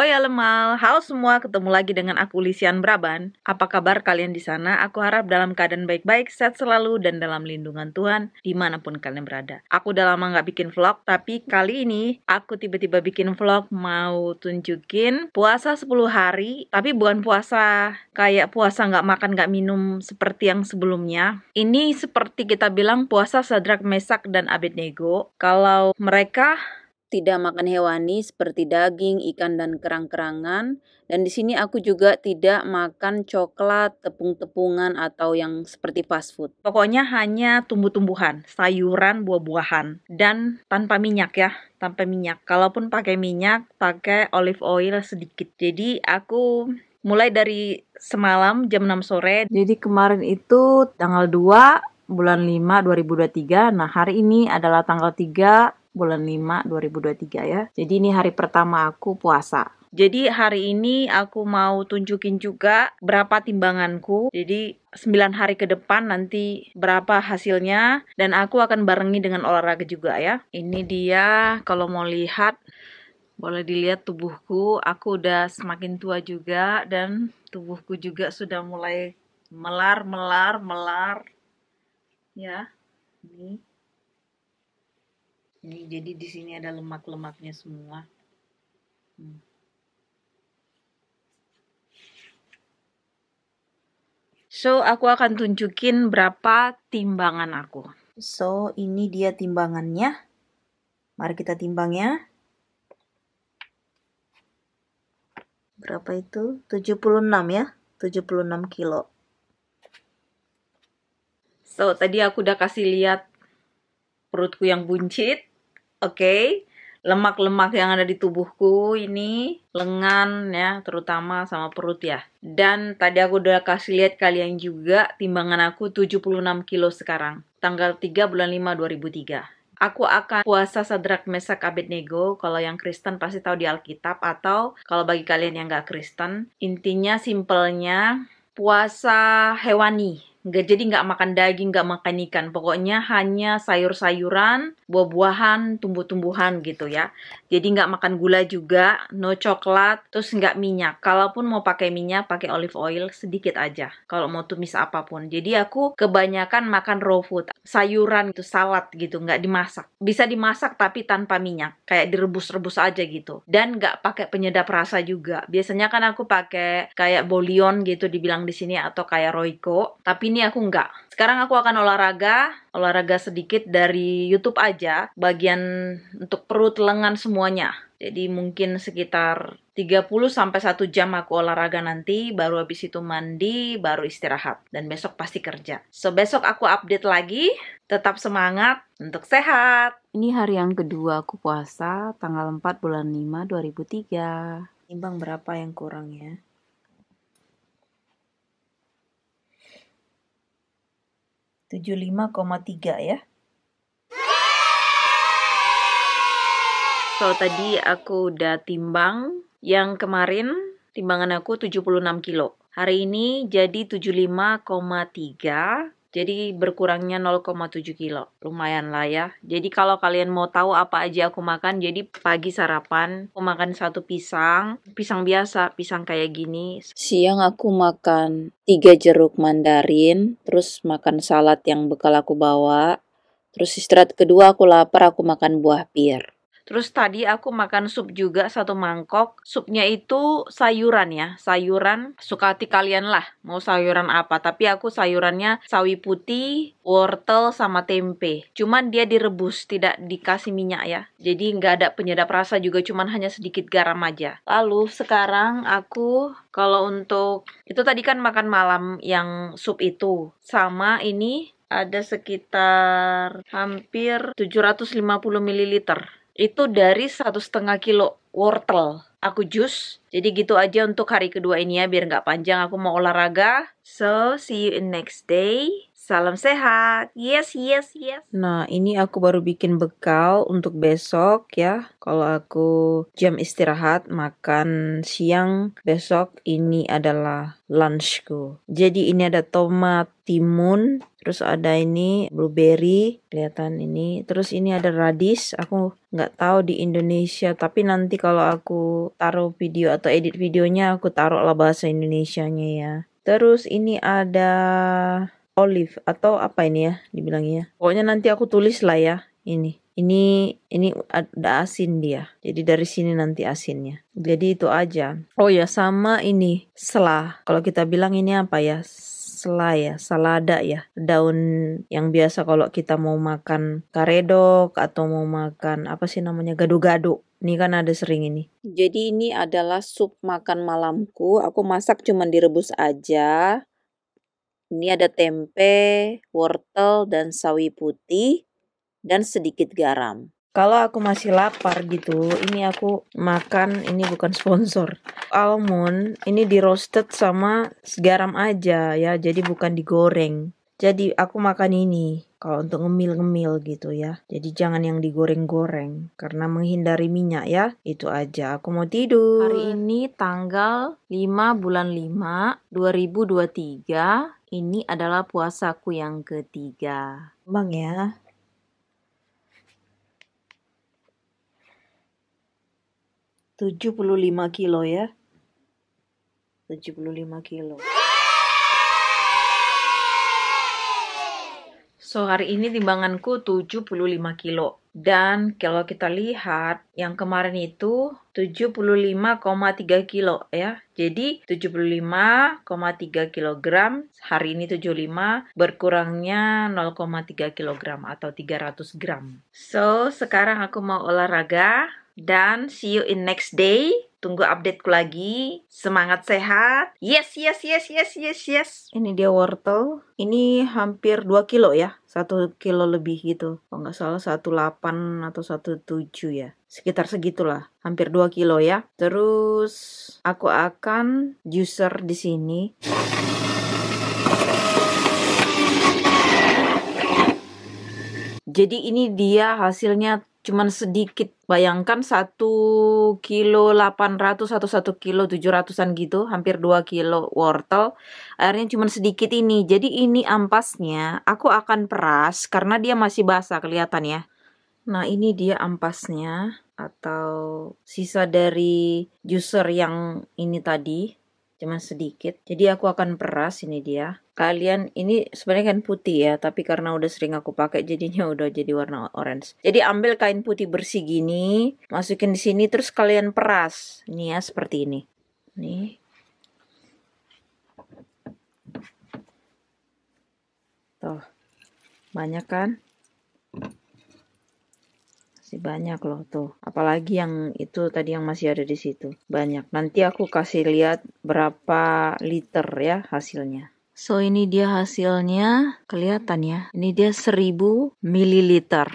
Hoi lemal, halo semua, ketemu lagi dengan aku Lisian Braban. Apa kabar kalian di sana? Aku harap dalam keadaan baik-baik, sehat selalu, dan dalam lindungan Tuhan dimanapun kalian berada. Aku udah lama nggak bikin vlog, tapi kali ini aku tiba-tiba bikin vlog mau tunjukin puasa 10 hari, tapi bukan puasa kayak puasa nggak makan nggak minum seperti yang sebelumnya. Ini seperti kita bilang puasa Sadrak Mesak dan Abednego. Kalau mereka tidak makan hewani seperti daging, ikan, dan kerang-kerangan. Dan di sini aku juga tidak makan coklat, tepung-tepungan, atau yang seperti fast food. Pokoknya hanya tumbuh-tumbuhan, sayuran, buah-buahan, dan tanpa minyak ya, tanpa minyak. Kalaupun pakai minyak, pakai olive oil sedikit. Jadi aku mulai dari semalam jam 6 sore. Jadi kemarin itu tanggal 2 bulan 5 2023. Nah, hari ini adalah tanggal 3 bulan 5 2023 ya. Jadi ini hari pertama aku puasa. Jadi hari ini aku mau tunjukin juga berapa timbanganku. Jadi 9 hari ke depan nanti berapa hasilnya dan aku akan barengi dengan olahraga juga ya. Ini dia kalau mau lihat boleh dilihat tubuhku, aku udah semakin tua juga dan tubuhku juga sudah mulai melar melar melar ya. Ini ini jadi di sini ada lemak-lemaknya semua. Hmm. So, aku akan tunjukin berapa timbangan aku. So, ini dia timbangannya. Mari kita timbang ya. Berapa itu? 76 ya. 76 kilo. So, tadi aku udah kasih lihat perutku yang buncit oke okay? lemak-lemak yang ada di tubuhku ini lengan ya terutama sama perut ya dan tadi aku udah kasih lihat kalian juga timbangan aku 76 kilo sekarang tanggal 3 bulan 5 2003 aku akan puasa sadrak mesak abednego kalau yang Kristen pasti tahu di Alkitab atau kalau bagi kalian yang nggak Kristen intinya simpelnya puasa hewani nggak jadi nggak makan daging nggak makan ikan pokoknya hanya sayur-sayuran buah-buahan tumbuh-tumbuhan gitu ya jadi nggak makan gula juga no coklat terus nggak minyak kalaupun mau pakai minyak pakai olive oil sedikit aja kalau mau tumis apapun jadi aku kebanyakan makan raw food sayuran itu salad gitu nggak dimasak bisa dimasak tapi tanpa minyak kayak direbus-rebus aja gitu dan nggak pakai penyedap rasa juga biasanya kan aku pakai kayak bolion gitu dibilang di sini atau kayak roiko tapi ini aku enggak. Sekarang aku akan olahraga, olahraga sedikit dari YouTube aja, bagian untuk perut, lengan semuanya. Jadi mungkin sekitar 30 sampai 1 jam aku olahraga nanti, baru habis itu mandi, baru istirahat dan besok pasti kerja. So besok aku update lagi, tetap semangat untuk sehat. Ini hari yang kedua aku puasa, tanggal 4 bulan 5 2003. Imbang berapa yang kurang ya? 75,3 ya. So, tadi aku udah timbang. Yang kemarin timbangan aku 76 kilo. Hari ini jadi 75,3 jadi berkurangnya 0,7 kilo. Lumayan lah ya. Jadi kalau kalian mau tahu apa aja aku makan, jadi pagi sarapan aku makan satu pisang, pisang biasa, pisang kayak gini. Siang aku makan tiga jeruk mandarin, terus makan salad yang bekal aku bawa. Terus istirahat kedua aku lapar, aku makan buah pir. Terus tadi aku makan sup juga satu mangkok. Supnya itu sayuran ya, sayuran suka hati kalian lah mau sayuran apa. Tapi aku sayurannya sawi putih, wortel sama tempe. Cuman dia direbus, tidak dikasih minyak ya. Jadi nggak ada penyedap rasa juga, cuman hanya sedikit garam aja. Lalu sekarang aku kalau untuk itu tadi kan makan malam yang sup itu sama ini ada sekitar hampir 750 ml itu dari satu setengah kilo wortel aku jus jadi gitu aja untuk hari kedua ini ya biar nggak panjang aku mau olahraga so see you in next day Salam sehat. Yes, yes, yes. Nah, ini aku baru bikin bekal untuk besok ya. Kalau aku jam istirahat makan siang, besok ini adalah lunchku. Jadi ini ada tomat, timun, terus ada ini blueberry, kelihatan ini. Terus ini ada radis, aku nggak tahu di Indonesia, tapi nanti kalau aku taruh video atau edit videonya aku taruh taruhlah bahasa Indonesianya ya. Terus ini ada olive atau apa ini ya dibilangnya. Pokoknya nanti aku tulis lah ya ini. Ini ini ada asin dia. Jadi dari sini nanti asinnya. Jadi itu aja. Oh ya sama ini selah. Kalau kita bilang ini apa ya? selah ya, salada ya, daun yang biasa kalau kita mau makan karedok atau mau makan apa sih namanya gado-gado. Ini kan ada sering ini. Jadi ini adalah sup makan malamku. Aku masak cuma direbus aja. Ini ada tempe, wortel, dan sawi putih, dan sedikit garam. Kalau aku masih lapar gitu, ini aku makan, ini bukan sponsor. Almond, ini di roasted sama garam aja ya, jadi bukan digoreng. Jadi aku makan ini kalau untuk ngemil-ngemil gitu ya. Jadi jangan yang digoreng-goreng karena menghindari minyak ya. Itu aja. Aku mau tidur. Hari ini tanggal 5 bulan 5 2023 ini adalah puasaku yang ketiga. Bang ya. Tujuh puluh lima kilo ya. Tujuh puluh lima kilo. So, hari ini timbanganku 75 kilo. Dan kalau kita lihat yang kemarin itu 75,3 kilo ya. Jadi 75,3 kg, hari ini 75, berkurangnya 0,3 kg atau 300 gram. So, sekarang aku mau olahraga dan see you in next day. Tunggu updateku lagi. Semangat sehat. Yes, yes, yes, yes, yes, yes. Ini dia wortel. Ini hampir 2 kilo ya. 1 kilo lebih gitu. Kalau nggak salah 18 atau 17 ya. Sekitar segitulah. Hampir 2 kilo ya. Terus aku akan juicer di sini. Jadi ini dia hasilnya cuman sedikit. Bayangkan satu kilo 800 atau satu kilo tujuh ratusan gitu, hampir 2 kilo wortel. Airnya cuman sedikit ini. Jadi ini ampasnya aku akan peras karena dia masih basah kelihatan ya. Nah, ini dia ampasnya atau sisa dari juicer yang ini tadi, cuman sedikit. Jadi aku akan peras ini dia kalian ini sebenarnya kan putih ya tapi karena udah sering aku pakai jadinya udah jadi warna orange jadi ambil kain putih bersih gini masukin di sini terus kalian peras nih ya seperti ini nih tuh banyak kan masih banyak loh tuh apalagi yang itu tadi yang masih ada di situ banyak nanti aku kasih lihat berapa liter ya hasilnya So ini dia hasilnya kelihatan ya. Ini dia 1000 ml.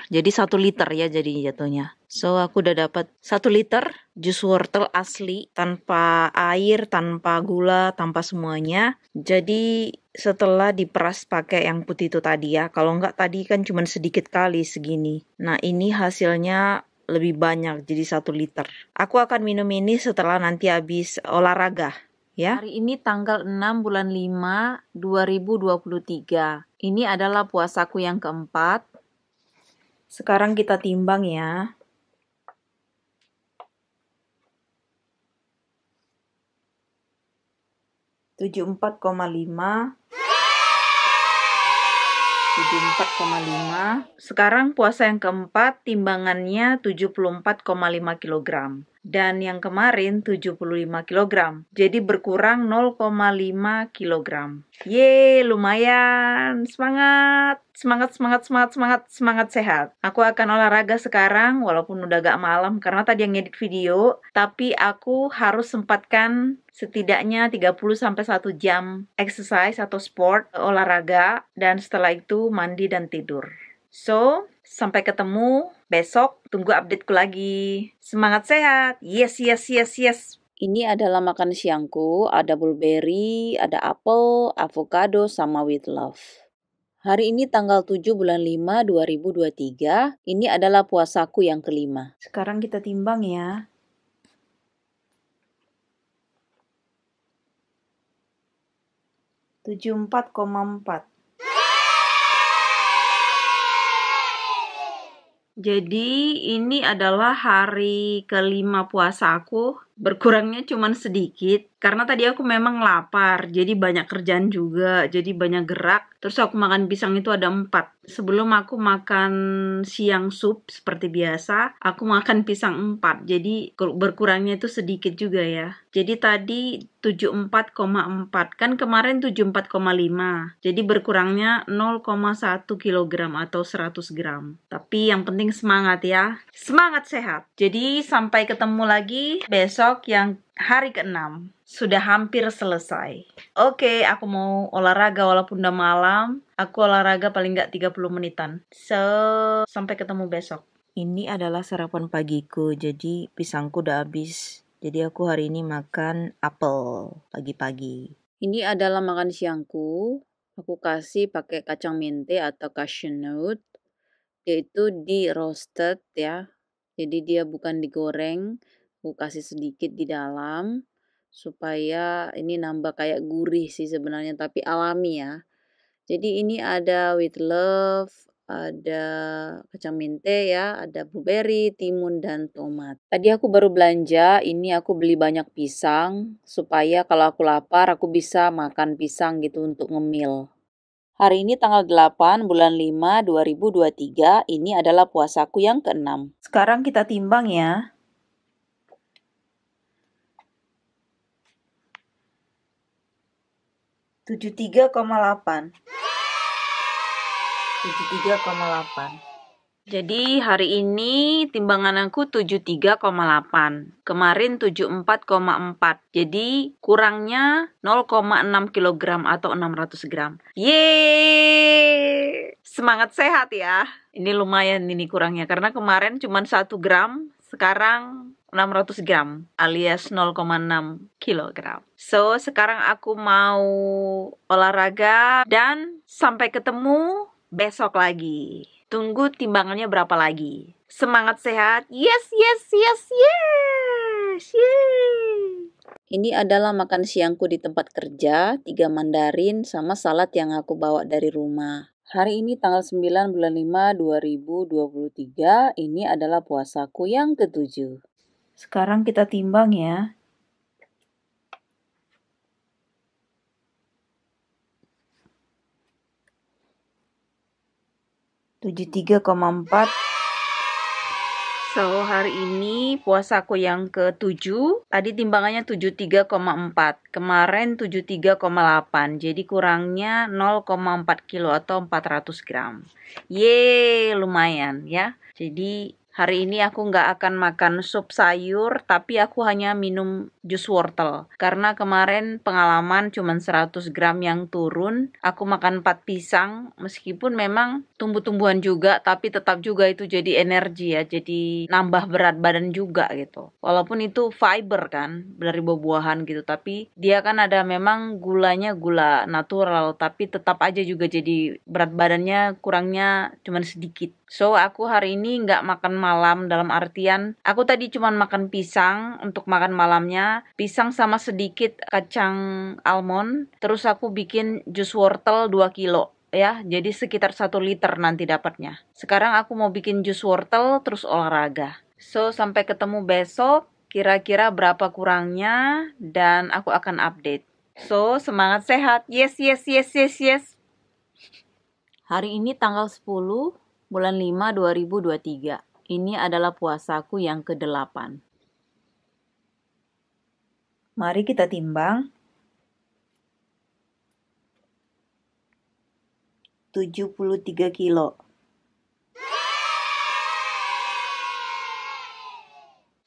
Jadi 1 liter ya jadi jatuhnya. So aku udah dapat 1 liter jus wortel asli tanpa air, tanpa gula, tanpa semuanya. Jadi setelah diperas pakai yang putih itu tadi ya. Kalau enggak tadi kan cuma sedikit kali segini. Nah ini hasilnya lebih banyak jadi 1 liter. Aku akan minum ini setelah nanti habis olahraga ya. Hari ini tanggal 6 bulan 5 2023. Ini adalah puasaku yang keempat. Sekarang kita timbang ya. tujuh empat koma lima tujuh empat koma lima sekarang puasa yang keempat timbangannya tujuh puluh empat koma lima kilogram dan yang kemarin 75 kg. Jadi berkurang 0,5 kg. Ye, lumayan. Semangat. Semangat, semangat, semangat, semangat, semangat sehat. Aku akan olahraga sekarang walaupun udah agak malam karena tadi yang ngedit video, tapi aku harus sempatkan setidaknya 30 sampai 1 jam exercise atau sport, olahraga dan setelah itu mandi dan tidur. So, Sampai ketemu besok, tunggu updateku lagi. Semangat sehat. Yes, yes, yes, yes. Ini adalah makan siangku, ada blueberry, ada apel, avocado, sama with love. Hari ini tanggal 7 bulan 5 2023, ini adalah puasaku yang kelima. Sekarang kita timbang ya. Tujuh empat empat. Jadi ini adalah hari kelima puasa aku, berkurangnya cuma sedikit karena tadi aku memang lapar jadi banyak kerjaan juga jadi banyak gerak terus aku makan pisang itu ada empat sebelum aku makan siang sup seperti biasa aku makan pisang empat jadi berkurangnya itu sedikit juga ya jadi tadi 74,4 kan kemarin 74,5 jadi berkurangnya 0,1 kg atau 100 gram tapi yang penting semangat ya semangat sehat jadi sampai ketemu lagi besok yang hari ke-6 sudah hampir selesai. Oke, okay, aku mau olahraga walaupun udah malam. Aku olahraga paling nggak 30 menitan. So, sampai ketemu besok. Ini adalah sarapan pagiku, jadi pisangku udah habis. Jadi aku hari ini makan apel pagi-pagi. Ini adalah makan siangku. Aku kasih pakai kacang mente atau cashew nut. Yaitu di roasted ya. Jadi dia bukan digoreng aku kasih sedikit di dalam supaya ini nambah kayak gurih sih sebenarnya tapi alami ya. Jadi ini ada with love, ada kacang minte ya, ada blueberry, timun dan tomat. Tadi aku baru belanja, ini aku beli banyak pisang supaya kalau aku lapar aku bisa makan pisang gitu untuk ngemil. Hari ini tanggal 8 bulan 5 2023, ini adalah puasaku yang keenam Sekarang kita timbang ya. 73,8 73,8 jadi hari ini timbangan aku 73,8. Kemarin 74,4. Jadi kurangnya 0,6 kg atau 600 gram. Yeay! Semangat sehat ya. Ini lumayan ini kurangnya karena kemarin cuma 1 gram, sekarang 600 gram alias 0,6 kilogram. So, sekarang aku mau olahraga dan sampai ketemu besok lagi. Tunggu timbangannya berapa lagi. Semangat sehat. Yes, yes, yes, yes. Yay. Ini adalah makan siangku di tempat kerja, tiga mandarin sama salad yang aku bawa dari rumah. Hari ini tanggal 9 bulan 5 2023, ini adalah puasaku yang ketujuh. Sekarang kita timbang ya. tujuh tiga koma empat So, hari ini puasaku yang ke-7. Tadi timbangannya 73,4. Kemarin 73,8. Jadi kurangnya 0,4 kilo atau 400 gram. Yeay, lumayan ya. Jadi Hari ini aku nggak akan makan sup sayur, tapi aku hanya minum jus wortel. Karena kemarin pengalaman cuma 100 gram yang turun, aku makan 4 pisang, meskipun memang tumbuh-tumbuhan juga, tapi tetap juga itu jadi energi ya, jadi nambah berat badan juga gitu. Walaupun itu fiber kan, dari buah-buahan gitu, tapi dia kan ada memang gulanya gula natural, tapi tetap aja juga jadi berat badannya kurangnya cuma sedikit. So, aku hari ini nggak makan malam dalam artian aku tadi cuma makan pisang untuk makan malamnya, pisang sama sedikit kacang almond, terus aku bikin jus wortel 2 kilo ya, jadi sekitar 1 liter nanti dapatnya. Sekarang aku mau bikin jus wortel terus olahraga. So, sampai ketemu besok, kira-kira berapa kurangnya dan aku akan update. So, semangat sehat. Yes, yes, yes, yes, yes. Hari ini tanggal 10 bulan 5 2023. Ini adalah puasaku yang kedelapan. Mari kita timbang. 73 kilo.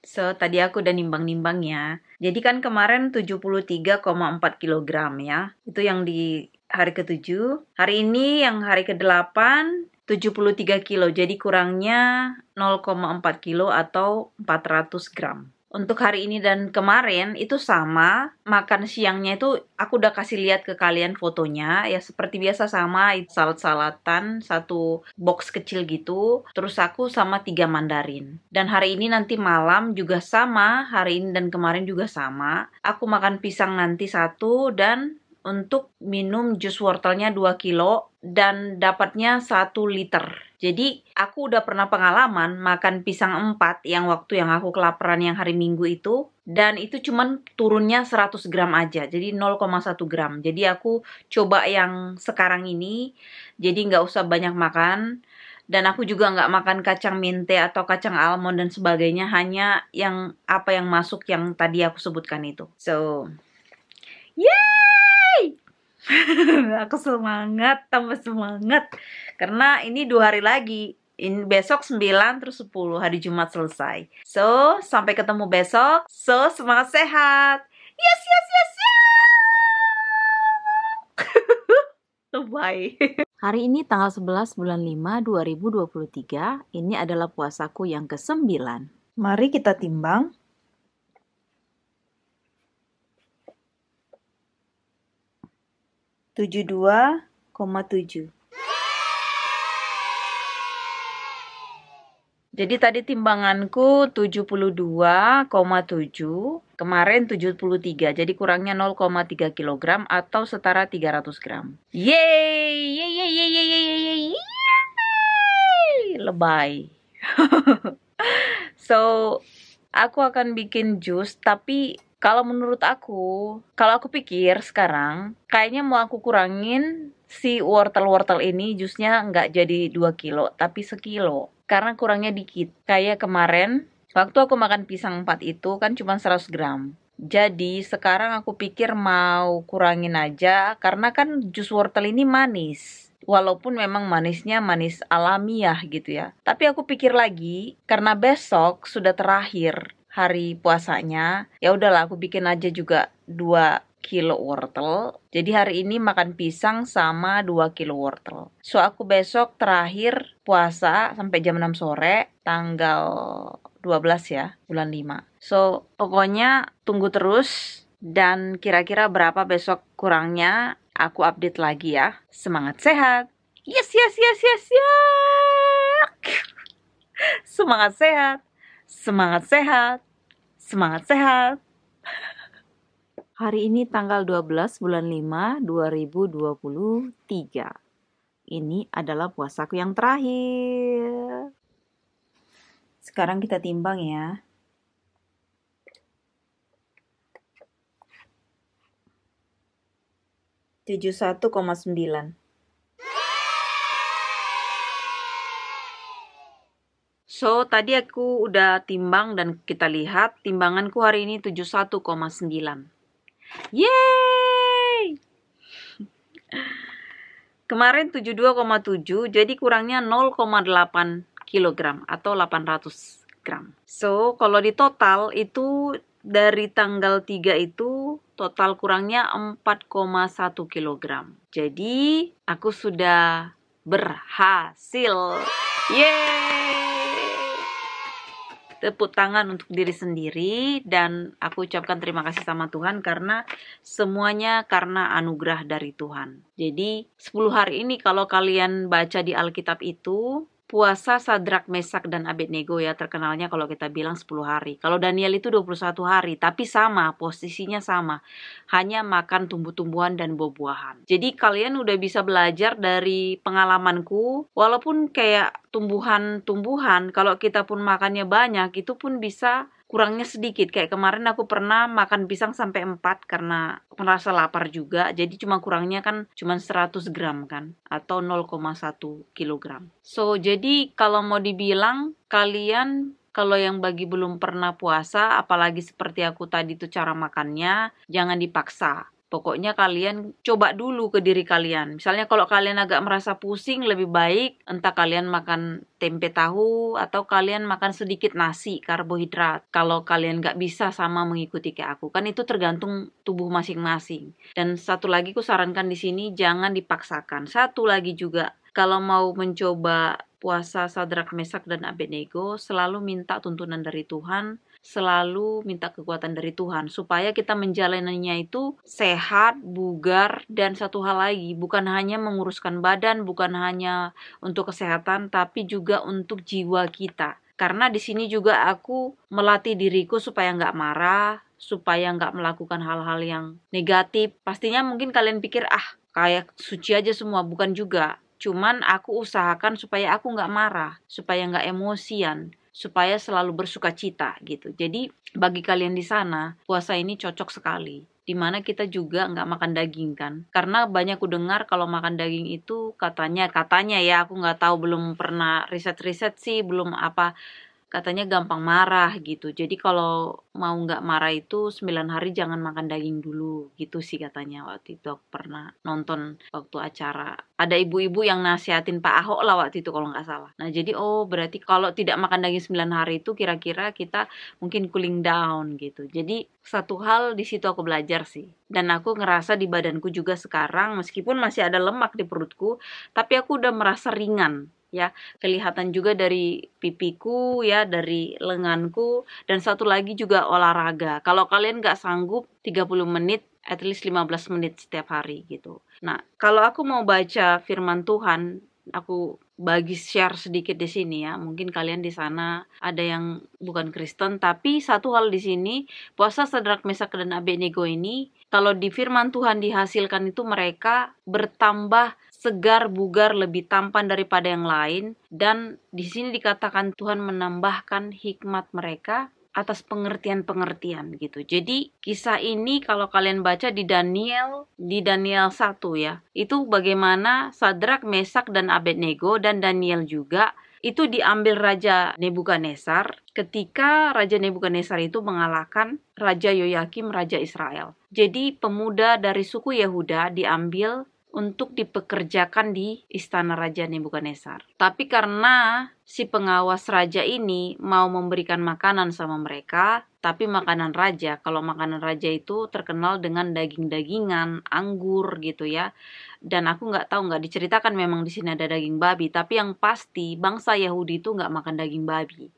So, tadi aku udah nimbang-nimbang ya. Jadi kan kemarin 73,4 kg ya. Itu yang di hari ke-7. Hari ini yang hari ke-8 73 kilo, jadi kurangnya 0,4 kilo atau 400 gram. Untuk hari ini dan kemarin itu sama, makan siangnya itu aku udah kasih lihat ke kalian fotonya, ya seperti biasa sama salad-salatan, satu box kecil gitu, terus aku sama tiga mandarin. Dan hari ini nanti malam juga sama, hari ini dan kemarin juga sama, aku makan pisang nanti satu dan untuk minum jus wortelnya 2 kilo dan dapatnya 1 liter. Jadi aku udah pernah pengalaman makan pisang 4 yang waktu yang aku kelaparan yang hari Minggu itu dan itu cuman turunnya 100 gram aja jadi 0,1 gram jadi aku coba yang sekarang ini jadi nggak usah banyak makan dan aku juga nggak makan kacang minte atau kacang almond dan sebagainya hanya yang apa yang masuk yang tadi aku sebutkan itu so yeah aku semangat tambah semangat karena ini dua hari lagi In, besok 9 terus 10 hari Jumat selesai. So, sampai ketemu besok. So, semangat sehat. Yes, yes, yes, yes. Bye. Hari ini tanggal 11 bulan 5 2023, ini adalah puasaku yang ke-9. Mari kita timbang 72,7. Jadi tadi timbanganku 72,7, kemarin 73, jadi kurangnya 0,3 kg atau setara 300 gram. Yeay, yeay, yeay, yeay, yeay, yeay, yeay. lebay. so, aku akan bikin jus, tapi kalau menurut aku, kalau aku pikir sekarang, kayaknya mau aku kurangin si wortel-wortel ini jusnya nggak jadi 2 kilo, tapi sekilo. Karena kurangnya dikit. Kayak kemarin, waktu aku makan pisang 4 itu kan cuma 100 gram. Jadi sekarang aku pikir mau kurangin aja, karena kan jus wortel ini manis walaupun memang manisnya manis alamiah gitu ya. Tapi aku pikir lagi, karena besok sudah terakhir hari puasanya ya udahlah aku bikin aja juga 2 kilo wortel. Jadi hari ini makan pisang sama 2 kilo wortel. So aku besok terakhir puasa sampai jam 6 sore tanggal 12 ya, bulan 5. So pokoknya tunggu terus dan kira-kira berapa besok kurangnya aku update lagi ya. Semangat sehat. Yes, yes, yes, yes, yes. Semangat sehat. Semangat sehat. Semangat sehat. Hari ini tanggal 12 bulan 5 2023. Ini adalah puasaku yang terakhir. Sekarang kita timbang ya. Tujuh satu koma sembilan. So, tadi aku udah timbang dan kita lihat timbanganku hari ini 71,9. Yeay! Kemarin 72,7, jadi kurangnya 0,8 kg atau 800 gram. So, kalau di total itu dari tanggal 3 itu total kurangnya 4,1 kg. Jadi, aku sudah berhasil. Yeay! tepuk tangan untuk diri sendiri dan aku ucapkan terima kasih sama Tuhan karena semuanya karena anugerah dari Tuhan. Jadi 10 hari ini kalau kalian baca di Alkitab itu puasa Sadrak, Mesak, dan Abednego ya terkenalnya kalau kita bilang 10 hari. Kalau Daniel itu 21 hari, tapi sama, posisinya sama. Hanya makan tumbuh-tumbuhan dan buah-buahan. Jadi kalian udah bisa belajar dari pengalamanku, walaupun kayak tumbuhan-tumbuhan, kalau kita pun makannya banyak, itu pun bisa kurangnya sedikit kayak kemarin aku pernah makan pisang sampai 4 karena merasa lapar juga jadi cuma kurangnya kan cuma 100 gram kan atau 0,1 kg so jadi kalau mau dibilang kalian kalau yang bagi belum pernah puasa apalagi seperti aku tadi itu cara makannya jangan dipaksa Pokoknya kalian coba dulu ke diri kalian. Misalnya kalau kalian agak merasa pusing lebih baik entah kalian makan tempe tahu atau kalian makan sedikit nasi karbohidrat. Kalau kalian nggak bisa sama mengikuti kayak aku kan itu tergantung tubuh masing-masing. Dan satu lagi ku sarankan di sini jangan dipaksakan. Satu lagi juga kalau mau mencoba puasa Sadrak Mesak dan Abednego selalu minta tuntunan dari Tuhan selalu minta kekuatan dari Tuhan supaya kita menjalaninya itu sehat, bugar dan satu hal lagi bukan hanya menguruskan badan, bukan hanya untuk kesehatan tapi juga untuk jiwa kita. Karena di sini juga aku melatih diriku supaya nggak marah, supaya nggak melakukan hal-hal yang negatif. Pastinya mungkin kalian pikir ah kayak suci aja semua, bukan juga cuman aku usahakan supaya aku nggak marah, supaya nggak emosian supaya selalu bersuka cita gitu. Jadi bagi kalian di sana puasa ini cocok sekali dimana kita juga nggak makan daging kan karena banyak aku dengar kalau makan daging itu katanya katanya ya aku nggak tahu belum pernah riset riset sih belum apa katanya gampang marah gitu. Jadi kalau mau nggak marah itu 9 hari jangan makan daging dulu gitu sih katanya waktu itu aku pernah nonton waktu acara. Ada ibu-ibu yang nasihatin Pak Ahok lah waktu itu kalau nggak salah. Nah jadi oh berarti kalau tidak makan daging 9 hari itu kira-kira kita mungkin cooling down gitu. Jadi satu hal di situ aku belajar sih. Dan aku ngerasa di badanku juga sekarang meskipun masih ada lemak di perutku tapi aku udah merasa ringan ya kelihatan juga dari pipiku ya dari lenganku dan satu lagi juga olahraga kalau kalian nggak sanggup 30 menit at least 15 menit setiap hari gitu nah kalau aku mau baca firman Tuhan aku bagi share sedikit di sini ya. Mungkin kalian di sana ada yang bukan Kristen, tapi satu hal di sini puasa sedrak Mesak dan Abenego ini kalau di firman Tuhan dihasilkan itu mereka bertambah segar, bugar, lebih tampan daripada yang lain. Dan di sini dikatakan Tuhan menambahkan hikmat mereka atas pengertian-pengertian gitu. Jadi kisah ini kalau kalian baca di Daniel, di Daniel 1 ya, itu bagaimana Sadrak, Mesak, dan Abednego dan Daniel juga itu diambil Raja Nebukadnezar ketika Raja Nebukadnezar itu mengalahkan Raja Yoyakim, Raja Israel. Jadi pemuda dari suku Yehuda diambil untuk dipekerjakan di istana Raja Nebukadnezar. Tapi karena si pengawas raja ini mau memberikan makanan sama mereka, tapi makanan raja, kalau makanan raja itu terkenal dengan daging-dagingan, anggur gitu ya. Dan aku nggak tahu nggak diceritakan memang di sini ada daging babi, tapi yang pasti bangsa Yahudi itu nggak makan daging babi.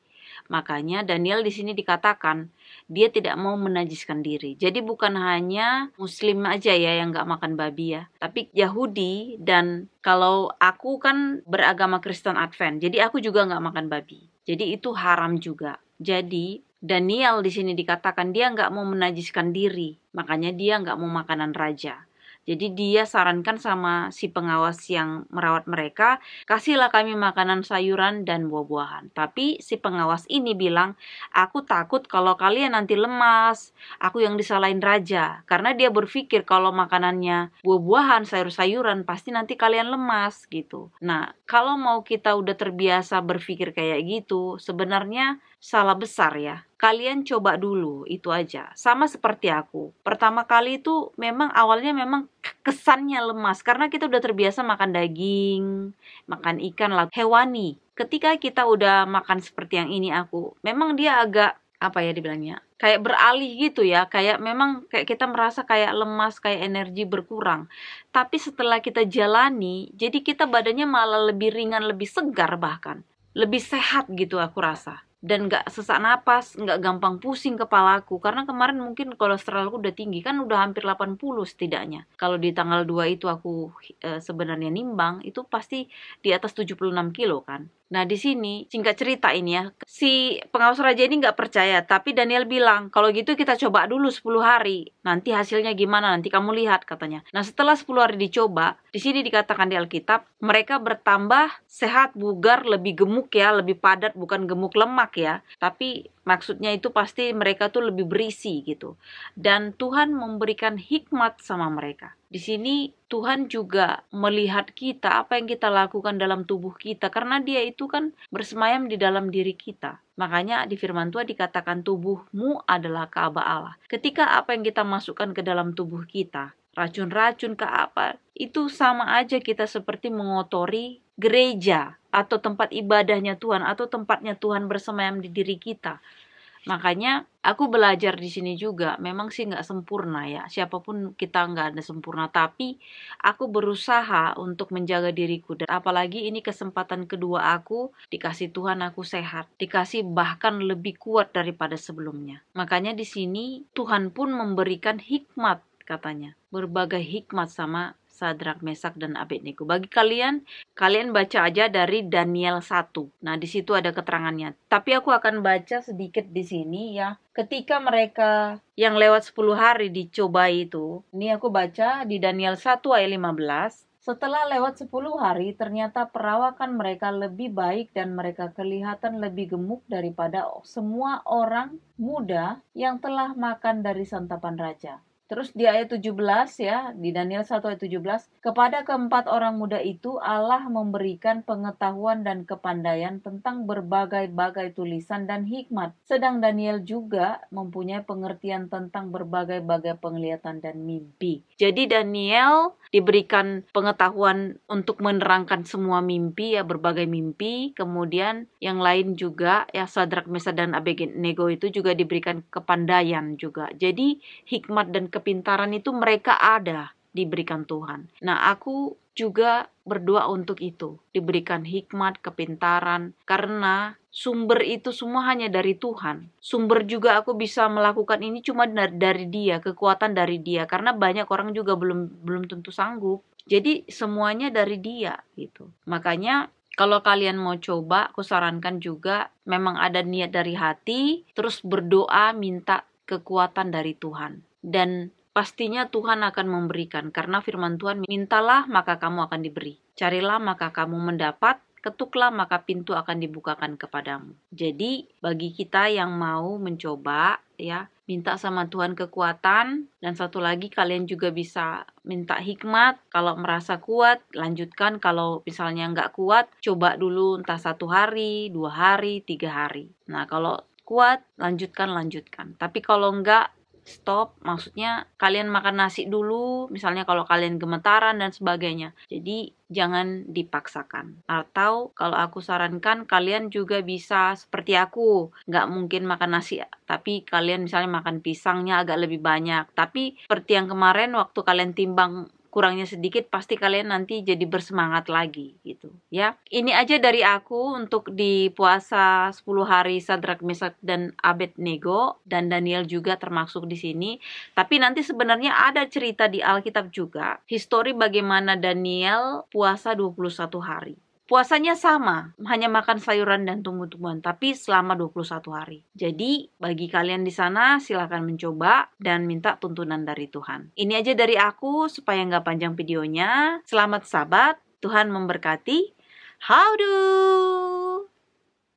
Makanya Daniel di sini dikatakan dia tidak mau menajiskan diri. Jadi bukan hanya muslim aja ya yang nggak makan babi ya, tapi Yahudi dan kalau aku kan beragama Kristen Advent, jadi aku juga nggak makan babi. Jadi itu haram juga. Jadi Daniel di sini dikatakan dia nggak mau menajiskan diri, makanya dia nggak mau makanan raja. Jadi dia sarankan sama si pengawas yang merawat mereka, kasihlah kami makanan sayuran dan buah-buahan. Tapi si pengawas ini bilang, aku takut kalau kalian nanti lemas, aku yang disalahin raja. Karena dia berpikir kalau makanannya buah-buahan, sayur-sayuran, pasti nanti kalian lemas gitu. Nah, kalau mau kita udah terbiasa berpikir kayak gitu, sebenarnya salah besar ya. Kalian coba dulu, itu aja. Sama seperti aku. Pertama kali itu memang awalnya memang kesannya lemas. Karena kita udah terbiasa makan daging, makan ikan, lah hewani. Ketika kita udah makan seperti yang ini aku, memang dia agak apa ya dibilangnya kayak beralih gitu ya kayak memang kayak kita merasa kayak lemas kayak energi berkurang tapi setelah kita jalani jadi kita badannya malah lebih ringan lebih segar bahkan lebih sehat gitu aku rasa dan gak sesak napas, gak gampang pusing kepalaku karena kemarin mungkin kolesterolku udah tinggi kan udah hampir 80 setidaknya. Kalau di tanggal 2 itu aku e, sebenarnya nimbang itu pasti di atas 76 kilo kan. Nah, di sini singkat cerita ini ya, si pengawas raja ini nggak percaya, tapi Daniel bilang, kalau gitu kita coba dulu 10 hari, nanti hasilnya gimana, nanti kamu lihat katanya. Nah, setelah 10 hari dicoba, di sini dikatakan di Alkitab, mereka bertambah sehat, bugar, lebih gemuk ya, lebih padat, bukan gemuk lemak ya, tapi Maksudnya itu pasti mereka tuh lebih berisi gitu. Dan Tuhan memberikan hikmat sama mereka. Di sini Tuhan juga melihat kita apa yang kita lakukan dalam tubuh kita karena dia itu kan bersemayam di dalam diri kita. Makanya di firman Tuhan dikatakan tubuhmu adalah kaabah Allah. Ketika apa yang kita masukkan ke dalam tubuh kita, racun-racun ke apa. Itu sama aja kita seperti mengotori gereja atau tempat ibadahnya Tuhan atau tempatnya Tuhan bersemayam di diri kita. Makanya aku belajar di sini juga. Memang sih nggak sempurna ya. Siapapun kita nggak ada sempurna. Tapi aku berusaha untuk menjaga diriku. Dan apalagi ini kesempatan kedua aku dikasih Tuhan aku sehat. Dikasih bahkan lebih kuat daripada sebelumnya. Makanya di sini Tuhan pun memberikan hikmat katanya. Berbagai hikmat sama Sadrak, Mesak, dan Abednego. Bagi kalian, kalian baca aja dari Daniel 1. Nah, di situ ada keterangannya. Tapi aku akan baca sedikit di sini ya. Ketika mereka yang lewat 10 hari dicoba itu, ini aku baca di Daniel 1 ayat 15. Setelah lewat 10 hari, ternyata perawakan mereka lebih baik dan mereka kelihatan lebih gemuk daripada semua orang muda yang telah makan dari santapan raja. Terus di ayat 17 ya, di Daniel 1 ayat 17, kepada keempat orang muda itu Allah memberikan pengetahuan dan kepandaian tentang berbagai-bagai tulisan dan hikmat. Sedang Daniel juga mempunyai pengertian tentang berbagai-bagai penglihatan dan mimpi. Jadi Daniel diberikan pengetahuan untuk menerangkan semua mimpi ya berbagai mimpi kemudian yang lain juga ya Sadrak Mesa dan nego itu juga diberikan kepandaian juga jadi hikmat dan kepintaran itu mereka ada diberikan Tuhan. Nah, aku juga berdoa untuk itu. Diberikan hikmat, kepintaran, karena sumber itu semua hanya dari Tuhan. Sumber juga aku bisa melakukan ini cuma dari Dia, kekuatan dari Dia, karena banyak orang juga belum belum tentu sanggup. Jadi semuanya dari Dia gitu. Makanya kalau kalian mau coba, aku sarankan juga memang ada niat dari hati, terus berdoa minta kekuatan dari Tuhan. Dan Pastinya Tuhan akan memberikan, karena firman Tuhan, mintalah maka kamu akan diberi, carilah maka kamu mendapat, ketuklah maka pintu akan dibukakan kepadamu. Jadi bagi kita yang mau mencoba ya, minta sama Tuhan kekuatan dan satu lagi kalian juga bisa minta hikmat kalau merasa kuat lanjutkan kalau misalnya nggak kuat coba dulu entah satu hari dua hari tiga hari nah kalau kuat lanjutkan lanjutkan tapi kalau nggak stop maksudnya kalian makan nasi dulu misalnya kalau kalian gemetaran dan sebagainya jadi jangan dipaksakan atau kalau aku sarankan kalian juga bisa seperti aku nggak mungkin makan nasi tapi kalian misalnya makan pisangnya agak lebih banyak tapi seperti yang kemarin waktu kalian timbang kurangnya sedikit pasti kalian nanti jadi bersemangat lagi gitu ya. Ini aja dari aku untuk di puasa 10 hari Sadrak Mesak dan Abednego dan Daniel juga termasuk di sini. Tapi nanti sebenarnya ada cerita di Alkitab juga, histori bagaimana Daniel puasa 21 hari. Puasanya sama, hanya makan sayuran dan tumbuh-tumbuhan, tapi selama 21 hari. Jadi, bagi kalian di sana, silahkan mencoba dan minta tuntunan dari Tuhan. Ini aja dari aku, supaya nggak panjang videonya. Selamat sabat, Tuhan memberkati. Howdo!